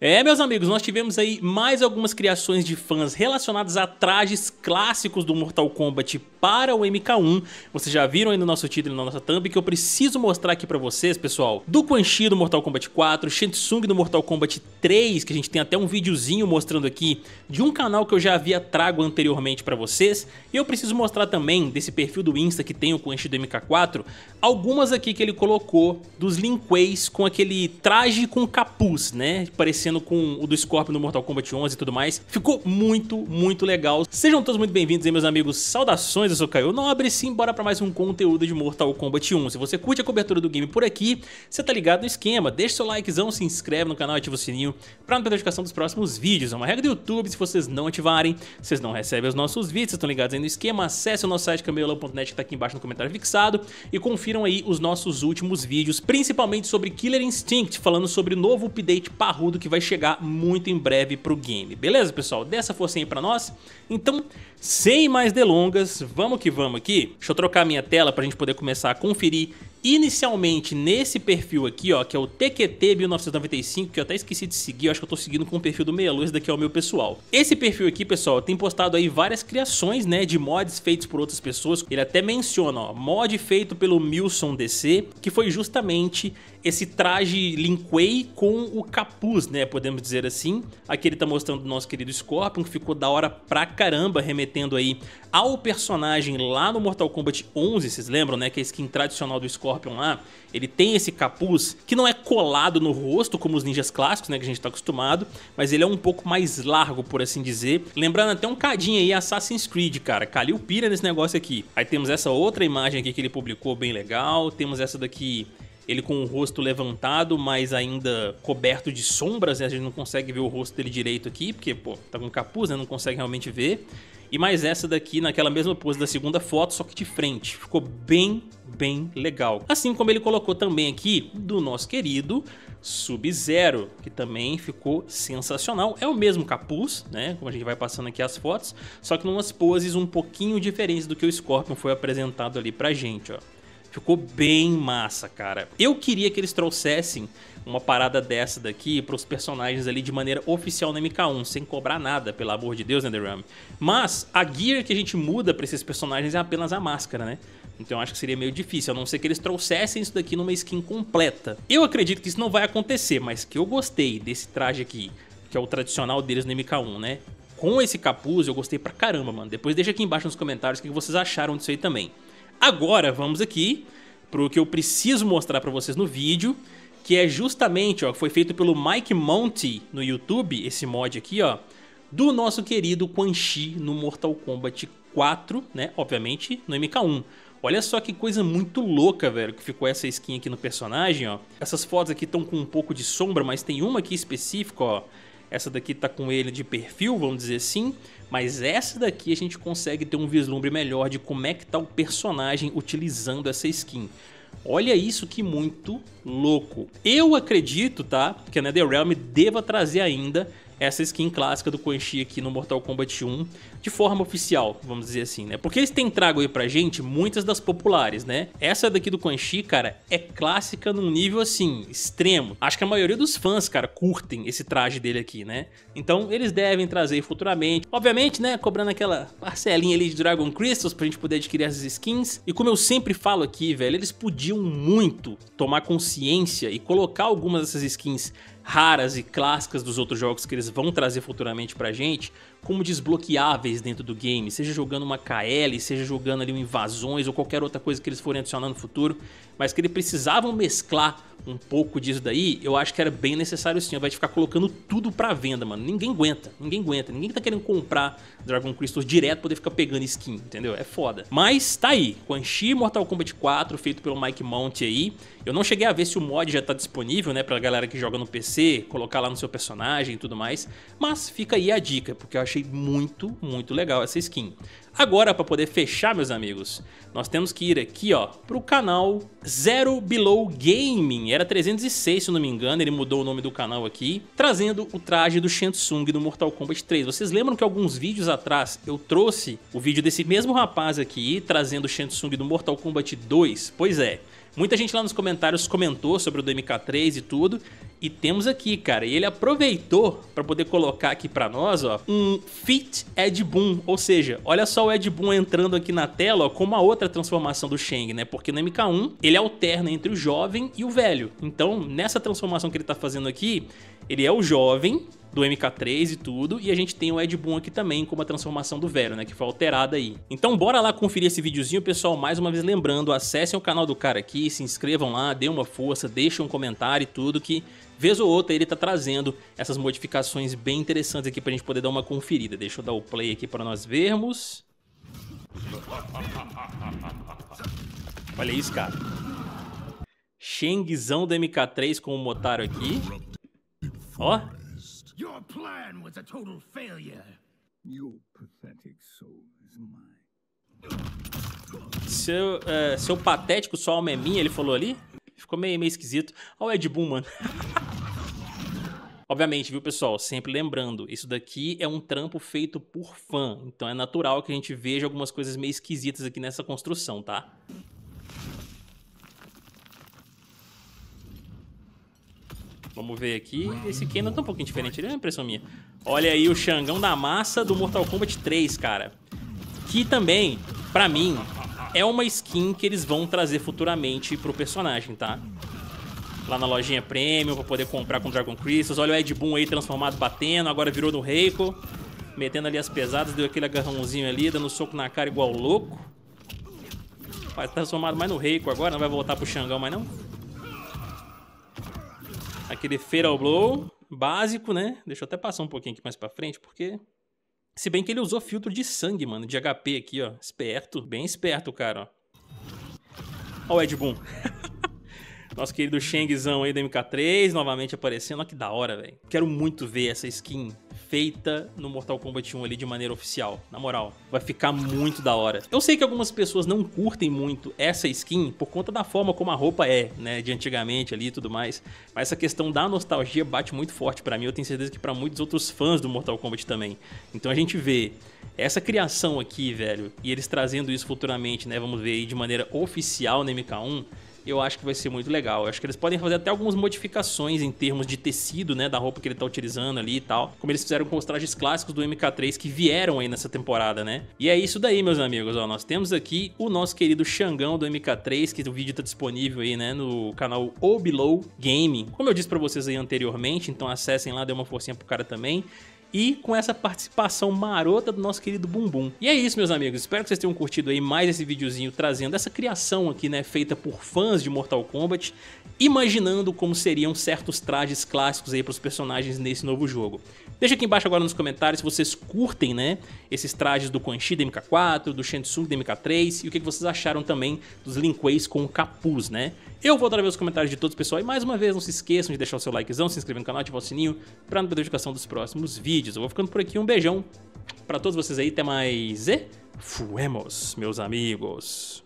É, meus amigos, nós tivemos aí mais algumas criações de fãs relacionadas a trajes clássicos do Mortal Kombat para o MK1. Vocês já viram aí no nosso título e na nossa thumb que eu preciso mostrar aqui pra vocês, pessoal. Do Quan Chi do Mortal Kombat 4, Shensung do Mortal Kombat 3, que a gente tem até um videozinho mostrando aqui de um canal que eu já havia trago anteriormente pra vocês. E eu preciso mostrar também desse perfil do Insta que tem o Quan Chi do MK4, algumas aqui que ele colocou dos Lin Kueis com aquele traje com capuz, né? Parecia acontecendo com o do Scorpion no Mortal Kombat 11 e tudo mais. Ficou muito, muito legal. Sejam todos muito bem-vindos aí, meus amigos. Saudações, eu sou Caio Nobre. Sim, bora pra mais um conteúdo de Mortal Kombat 1. Se você curte a cobertura do game por aqui, você tá ligado no esquema. Deixa seu likezão, se inscreve no canal, ativa o sininho pra não perder a notificação dos próximos vídeos. É uma regra do YouTube, se vocês não ativarem, vocês não recebem os nossos vídeos. Vocês estão ligados aí no esquema. Acesse o nosso site camelão.net que tá aqui embaixo no comentário fixado e confiram aí os nossos últimos vídeos, principalmente sobre Killer Instinct, falando sobre o novo update parrudo que vai vai chegar muito em breve pro game. Beleza, pessoal? Dessa forcinha pra nós? Então, sem mais delongas, vamos que vamos aqui. Deixa eu trocar minha tela pra gente poder começar a conferir inicialmente nesse perfil aqui, ó, que é o TQT1995, que eu até esqueci de seguir, acho que eu tô seguindo com o perfil do Meia Luz, daqui é o meu pessoal. Esse perfil aqui, pessoal, tem postado aí várias criações, né, de mods feitos por outras pessoas. Ele até menciona, ó, mod feito pelo Milson DC, que foi justamente esse traje Linkway com o capuz, né? Podemos dizer assim. Aqui ele tá mostrando o nosso querido Scorpion, que ficou da hora pra caramba, remetendo aí ao personagem lá no Mortal Kombat 11, vocês lembram, né? Que é a skin tradicional do Scorpion lá. Ele tem esse capuz que não é colado no rosto, como os ninjas clássicos, né? Que a gente tá acostumado, mas ele é um pouco mais largo, por assim dizer. Lembrando até um cadinho aí Assassin's Creed, cara. Calil pira nesse negócio aqui. Aí temos essa outra imagem aqui que ele publicou, bem legal. Temos essa daqui ele com o rosto levantado, mas ainda coberto de sombras, né? A gente não consegue ver o rosto dele direito aqui, porque, pô, tá com capuz, né? Não consegue realmente ver. E mais essa daqui naquela mesma pose da segunda foto, só que de frente. Ficou bem, bem legal. Assim como ele colocou também aqui do nosso querido Sub-Zero, que também ficou sensacional. É o mesmo capuz, né? Como a gente vai passando aqui as fotos, só que em umas poses um pouquinho diferentes do que o Scorpion foi apresentado ali pra gente, ó. Ficou bem massa, cara. Eu queria que eles trouxessem uma parada dessa daqui para os personagens ali de maneira oficial na MK1, sem cobrar nada, pelo amor de Deus, Netherrealm. Mas a gear que a gente muda para esses personagens é apenas a máscara, né? Então acho que seria meio difícil, a não ser que eles trouxessem isso daqui numa skin completa. Eu acredito que isso não vai acontecer, mas que eu gostei desse traje aqui, que é o tradicional deles no MK1, né? Com esse capuz eu gostei pra caramba, mano. Depois deixa aqui embaixo nos comentários o que vocês acharam disso aí também. Agora vamos aqui pro que eu preciso mostrar para vocês no vídeo, que é justamente, ó, foi feito pelo Mike Monty no YouTube, esse mod aqui, ó, do nosso querido Quan Chi no Mortal Kombat 4, né, obviamente no MK1. Olha só que coisa muito louca, velho, que ficou essa skin aqui no personagem, ó. Essas fotos aqui estão com um pouco de sombra, mas tem uma aqui específica, ó, essa daqui tá com ele de perfil, vamos dizer assim, mas essa daqui a gente consegue ter um vislumbre melhor de como é que tá o personagem utilizando essa skin. Olha isso que muito louco. Eu acredito, tá, que a NetherRealm deva trazer ainda essa skin clássica do Quan Chi aqui no Mortal Kombat 1 de forma oficial, vamos dizer assim, né? Porque eles têm trago aí pra gente muitas das populares, né? Essa daqui do Quan Chi, cara, é clássica num nível, assim, extremo. Acho que a maioria dos fãs, cara, curtem esse traje dele aqui, né? Então, eles devem trazer futuramente. Obviamente, né, cobrando aquela parcelinha ali de Dragon Crystals pra gente poder adquirir essas skins. E como eu sempre falo aqui, velho, eles podiam muito tomar consciência e colocar algumas dessas skins raras e clássicas dos outros jogos que eles vão trazer futuramente pra gente, como desbloqueáveis dentro do game, seja jogando uma KL, seja jogando ali um invasões ou qualquer outra coisa que eles forem adicionar no futuro, mas que eles precisavam mesclar um pouco disso daí, eu acho que era bem necessário sim. Vai ficar colocando tudo pra venda, mano. Ninguém aguenta, ninguém aguenta. Ninguém tá querendo comprar Dragon Crystal direto pra poder ficar pegando skin, entendeu? É foda. Mas tá aí, Quan Chi Mortal Kombat 4, feito pelo Mike Mount aí. Eu não cheguei a ver se o mod já tá disponível, né, pra galera que joga no PC, colocar lá no seu personagem e tudo mais. Mas fica aí a dica, porque eu achei muito, muito legal essa skin. Agora, para poder fechar, meus amigos, nós temos que ir aqui, ó, pro canal Zero Below Gaming. Era 306, se não me engano, ele mudou o nome do canal aqui, trazendo o traje do Shansung do Mortal Kombat 3. Vocês lembram que alguns vídeos atrás eu trouxe o vídeo desse mesmo rapaz aqui, trazendo o Shansung do Mortal Kombat 2? Pois é, Muita gente lá nos comentários comentou sobre o do MK3 e tudo, e temos aqui, cara, e ele aproveitou para poder colocar aqui para nós, ó, um Fit Ed Boon, ou seja, olha só o Ed Boon entrando aqui na tela, ó, com uma outra transformação do Shang, né? Porque no MK1 ele alterna entre o jovem e o velho. Então, nessa transformação que ele tá fazendo aqui, ele é o jovem, do MK3 e tudo, e a gente tem o Ed Boon aqui também com a transformação do velho, né, que foi alterada aí. Então bora lá conferir esse videozinho, pessoal, mais uma vez lembrando, acessem o canal do cara aqui, se inscrevam lá, dê uma força, deixem um comentário e tudo que vez ou outra ele tá trazendo essas modificações bem interessantes aqui pra gente poder dar uma conferida. Deixa eu dar o play aqui para nós vermos. Olha isso, cara. Shengzão do MK3 com o Motaro aqui. Ó. Your plan was a total failure. Your pathetic soul is mine. Seu, uh, seu patético sua alma é minha, ele falou ali? Ficou meio, meio esquisito. Olha o Ed Boon, mano. Obviamente, viu, pessoal? Sempre lembrando, isso daqui é um trampo feito por fã, então é natural que a gente veja algumas coisas meio esquisitas aqui nessa construção, tá? Vamos ver aqui. Esse Kendo tá um pouquinho diferente, ele é uma impressão minha. Olha aí o Xangão da massa do Mortal Kombat 3, cara. Que também, pra mim, é uma skin que eles vão trazer futuramente pro personagem, tá? Lá na lojinha Premium, pra poder comprar com Dragon Crystals. Olha o Ed Boon aí transformado batendo, agora virou no Reiko. Metendo ali as pesadas, deu aquele agarrãozinho ali, dando soco na cara igual louco. Vai tá transformado mais no Reiko agora, não vai voltar pro Xangão mais não aquele Fatal Blow básico, né? Deixa eu até passar um pouquinho aqui mais pra frente, porque... Se bem que ele usou filtro de sangue, mano, de HP aqui, ó. Esperto, bem esperto, cara, ó. Ó o Ed Boon. Nosso querido Shengzão aí do MK3, novamente aparecendo. Ó que da hora, velho. Quero muito ver essa skin feita no Mortal Kombat 1 ali de maneira oficial. Na moral, vai ficar muito da hora. Eu sei que algumas pessoas não curtem muito essa skin por conta da forma como a roupa é, né, de antigamente ali e tudo mais, mas essa questão da nostalgia bate muito forte para mim, eu tenho certeza que para muitos outros fãs do Mortal Kombat também. Então a gente vê essa criação aqui, velho, e eles trazendo isso futuramente, né, vamos ver aí de maneira oficial no MK1, eu acho que vai ser muito legal. Eu acho que eles podem fazer até algumas modificações em termos de tecido, né, da roupa que ele tá utilizando ali e tal, como eles fizeram com os trajes clássicos do MK3 que vieram aí nessa temporada, né? E é isso daí, meus amigos, ó, nós temos aqui o nosso querido Xangão do MK3, que o vídeo tá disponível aí, né, no canal O Below Gaming. Como eu disse para vocês aí anteriormente, então acessem lá, dê uma forcinha pro cara também e com essa participação marota do nosso querido Bumbum. E é isso, meus amigos. Espero que vocês tenham curtido aí mais esse videozinho trazendo essa criação aqui, né, feita por fãs de Mortal Kombat, imaginando como seriam certos trajes clássicos aí para os personagens nesse novo jogo. Deixa aqui embaixo agora nos comentários se vocês curtem, né, esses trajes do Quan Chi da MK4, do Shensung da MK3 e o que vocês acharam também dos Lin Kueis com o capuz, né? Eu vou ver os comentários de todos, pessoal. E mais uma vez, não se esqueçam de deixar o seu likezão, se inscrever no canal, ativar o sininho para não perder a notificação dos próximos vídeos. Eu vou ficando por aqui. Um beijão para todos vocês aí. Até mais e fuemos, meus amigos.